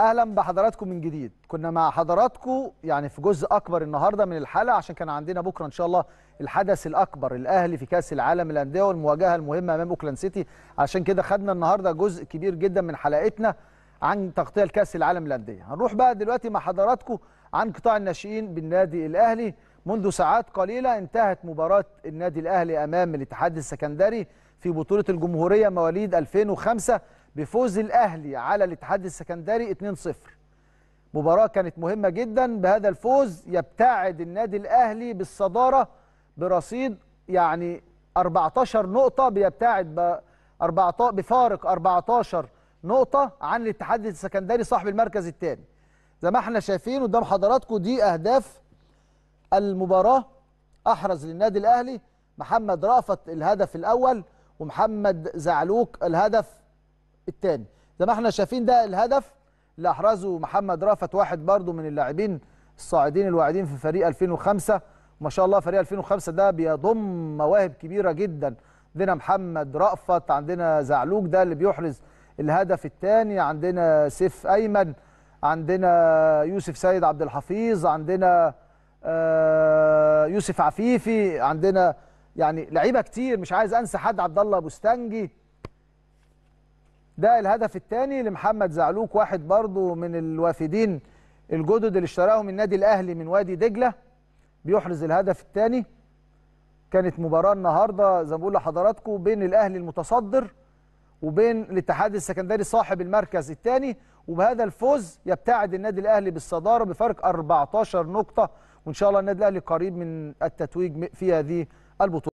اهلا بحضراتكم من جديد كنا مع حضراتكم يعني في جزء اكبر النهارده من الحلقه عشان كان عندنا بكره ان شاء الله الحدث الاكبر الاهلي في كاس العالم للانديه والمواجهه المهمه امام اوكلاند سيتي عشان كده خدنا النهارده جزء كبير جدا من حلقتنا عن تغطيه لكاس العالم للانديه هنروح بقى دلوقتي مع حضراتكم عن قطاع الناشئين بالنادي الاهلي منذ ساعات قليله انتهت مباراه النادي الاهلي امام الاتحاد السكندري في بطوله الجمهوريه مواليد 2005 بفوز الاهلي على الاتحاد السكندري 2-0 مباراه كانت مهمه جدا بهذا الفوز يبتعد النادي الاهلي بالصداره برصيد يعني 14 نقطه بيبتعد ب 14 بفارق 14 نقطه عن الاتحاد السكندري صاحب المركز الثاني زي ما احنا شايفين قدام حضراتكم دي اهداف المباراه احرز للنادي الاهلي محمد رأفت الهدف الاول ومحمد زعلوك الهدف الثاني زي ما احنا شايفين ده الهدف اللي احرزه محمد رافت واحد برضه من اللاعبين الصاعدين الواعدين في فريق 2005 ما شاء الله فريق 2005 ده بيضم مواهب كبيره جدا عندنا محمد رأفت عندنا زعلوك ده اللي بيحرز الهدف الثاني عندنا سيف ايمن عندنا يوسف سيد عبد الحفيظ عندنا آه، يوسف عفيفي عندنا يعني لعيبه كتير مش عايز انسى حد عبد الله بوستانجي ده الهدف الثاني لمحمد زعلوك واحد برضه من الوافدين الجدد اللي اشتراهم النادي الاهلي من وادي دجله بيحرز الهدف الثاني كانت مباراه النهارده زي ما بقول لحضراتكم بين الاهلي المتصدر وبين الاتحاد السكندري صاحب المركز الثاني وبهذا الفوز يبتعد النادي الاهلي بالصداره بفرق 14 نقطه وان شاء الله النادي الاهلي قريب من التتويج في هذه البطوله